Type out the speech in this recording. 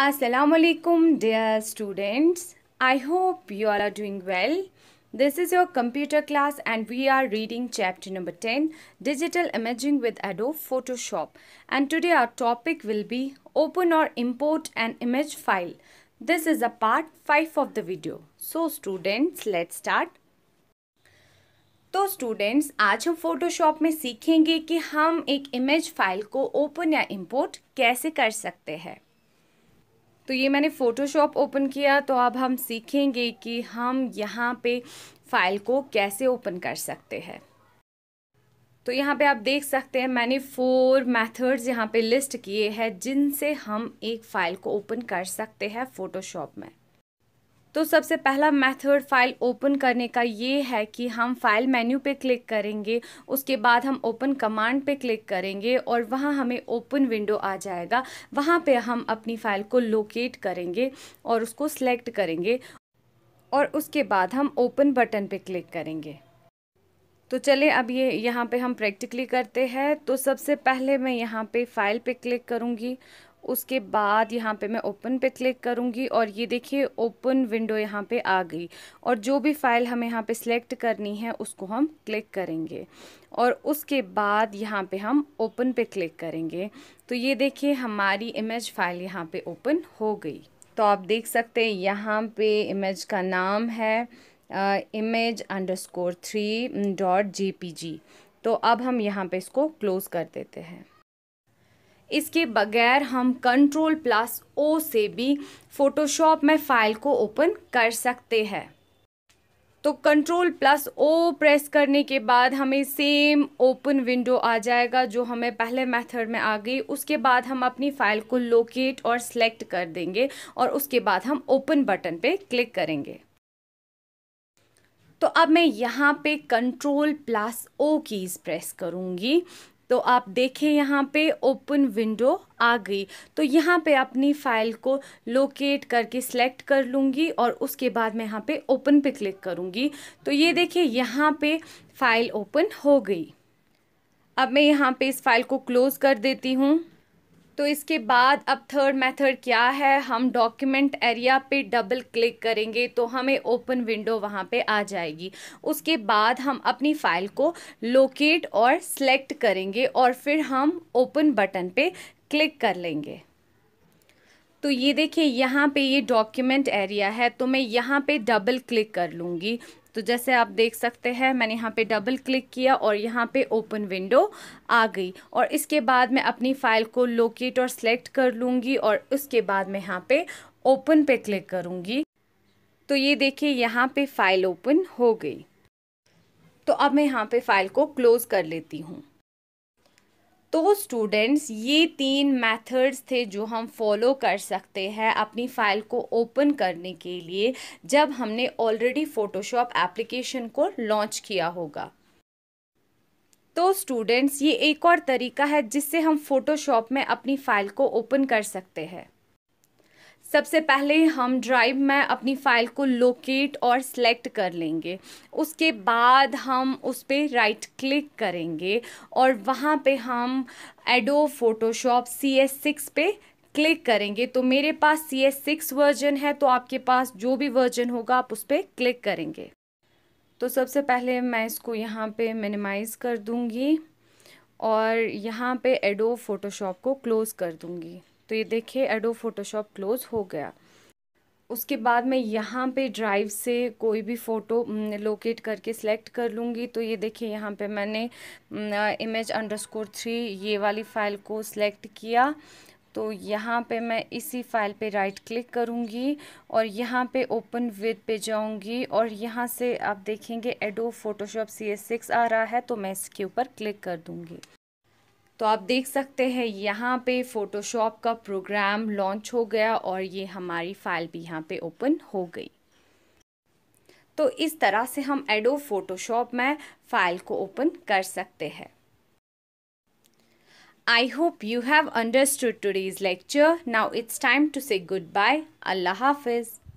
Assalamualaikum dear students. I hope you all are doing well. This is your computer class and we are reading chapter number 10 Digital Imaging with Adobe Photoshop and today our topic will be open or import an image file. This is a part 5 of the video. So students let's start. तो students आज हम Photoshop में सीखेंगे कि हम एक image file को open या इंपोर्ट कैसे कर सकते हैं तो ये मैंने फ़ोटोशॉप ओपन किया तो अब हम सीखेंगे कि हम यहाँ पे फाइल को कैसे ओपन कर सकते हैं तो यहाँ पे आप देख सकते हैं मैंने फोर मेथड्स यहाँ पे लिस्ट किए हैं जिनसे हम एक फ़ाइल को ओपन कर सकते हैं फ़ोटोशॉप में तो सबसे पहला मेथड फ़ाइल ओपन करने का ये है कि हम फाइल मेन्यू पे क्लिक करेंगे उसके बाद हम ओपन कमांड पे क्लिक करेंगे और वहाँ हमें ओपन विंडो आ जाएगा वहाँ पे हम अपनी फ़ाइल को लोकेट करेंगे और उसको सिलेक्ट करेंगे और उसके बाद हम ओपन बटन पे क्लिक करेंगे तो चले अब ये यहाँ पे हम प्रैक्टिकली करते हैं तो सबसे पहले मैं यहाँ पे फाइल पे क्लिक करूँगी उसके बाद यहाँ पे मैं ओपन पे क्लिक करूँगी और ये देखिए ओपन विंडो यहाँ पे आ गई और जो भी फ़ाइल हमें यहाँ पे सिलेक्ट करनी है उसको हम क्लिक करेंगे और उसके बाद यहाँ पे हम ओपन पे क्लिक करेंगे तो ये देखिए हमारी इमेज फाइल यहाँ पे ओपन हो गई तो आप देख सकते हैं यहाँ पे इमेज का नाम है image underscore three dot J तो अब हम यहाँ पे इसको क्लोज़ कर देते हैं इसके बगैर हम कंट्रोल प्लस ओ से भी फ़ोटोशॉप में फ़ाइल को ओपन कर सकते हैं तो कंट्रोल प्लस ओ प्रेस करने के बाद हमें सेम ओपन विंडो आ जाएगा जो हमें पहले मेथड में आ गई उसके बाद हम अपनी फ़ाइल को लोकेट और सिलेक्ट कर देंगे और उसके बाद हम ओपन बटन पे क्लिक करेंगे तो अब मैं यहाँ पे control plus O keys press करूँगी तो आप देखें यहाँ पे ओपन विंडो आ गई तो यहाँ पे अपनी फ़ाइल को लोकेट करके सेलेक्ट कर लूँगी और उसके बाद मैं यहाँ पे ओपन पे क्लिक करूँगी तो ये देखिए यहाँ पे फ़ाइल ओपन हो गई अब मैं यहाँ पे इस फाइल को क्लोज़ कर देती हूँ तो इसके बाद अब थर्ड मेथड क्या है हम डॉक्यूमेंट एरिया पे डबल क्लिक करेंगे तो हमें ओपन विंडो वहाँ पे आ जाएगी उसके बाद हम अपनी फ़ाइल को लोकेट और सेलेक्ट करेंगे और फिर हम ओपन बटन पे क्लिक कर लेंगे तो ये देखिए यहाँ पे ये डॉक्यूमेंट एरिया है तो मैं यहाँ पे डबल क्लिक कर लूँगी तो जैसे आप देख सकते हैं मैंने यहाँ पे डबल क्लिक किया और यहाँ पे ओपन विंडो आ गई और इसके बाद मैं अपनी फ़ाइल को लोकेट और सेलेक्ट कर लूँगी और उसके बाद मैं यहाँ पे ओपन पे क्लिक करूँगी तो ये देखिए यहाँ पे फ़ाइल ओपन हो गई तो अब मैं यहाँ पे फ़ाइल को क्लोज़ कर लेती हूँ तो स्टूडेंट्स ये तीन मेथड्स थे जो हम फॉलो कर सकते हैं अपनी फ़ाइल को ओपन करने के लिए जब हमने ऑलरेडी फ़ोटोशॉप एप्लीकेशन को लॉन्च किया होगा तो स्टूडेंट्स ये एक और तरीका है जिससे हम फ़ोटोशॉप में अपनी फ़ाइल को ओपन कर सकते हैं सबसे पहले हम ड्राइव में अपनी फ़ाइल को लोकेट और सेलेक्ट कर लेंगे उसके बाद हम उस पर राइट क्लिक करेंगे और वहाँ पे हम Adobe Photoshop C S six पे क्लिक करेंगे तो मेरे पास सी एस सिक्स वर्जन है तो आपके पास जो भी वर्जन होगा आप उस पर क्लिक करेंगे तो सबसे पहले मैं इसको यहाँ पे मिनिमाइज़ कर दूँगी और यहाँ पे एडो फोटोशॉप को क्लोज़ कर दूँगी तो ये देखिए एडो फोटोशॉप क्लोज हो गया उसके बाद मैं यहाँ पे ड्राइव से कोई भी फ़ोटो लोकेट करके सेलेक्ट कर लूँगी तो ये देखिए यहाँ पे मैंने इमेज अंडरस्कोर थ्री ये वाली फ़ाइल को सिलेक्ट किया तो यहाँ पे मैं इसी फाइल पे राइट क्लिक करूँगी और यहाँ पे ओपन विद पे जाऊँगी और यहाँ से आप देखेंगे एडो फोटोशॉप सी एस सिक्स आ रहा है तो मैं इसके ऊपर क्लिक कर दूँगी तो आप देख सकते हैं यहाँ पे फ़ोटोशॉप का प्रोग्राम लॉन्च हो गया और ये हमारी फ़ाइल भी यहाँ पे ओपन हो गई तो इस तरह से हम एडो फ़ोटोशॉप में फ़ाइल को ओपन कर सकते हैं I hope you have understood today's lecture now it's time to say good bye अल्लाह हाफिज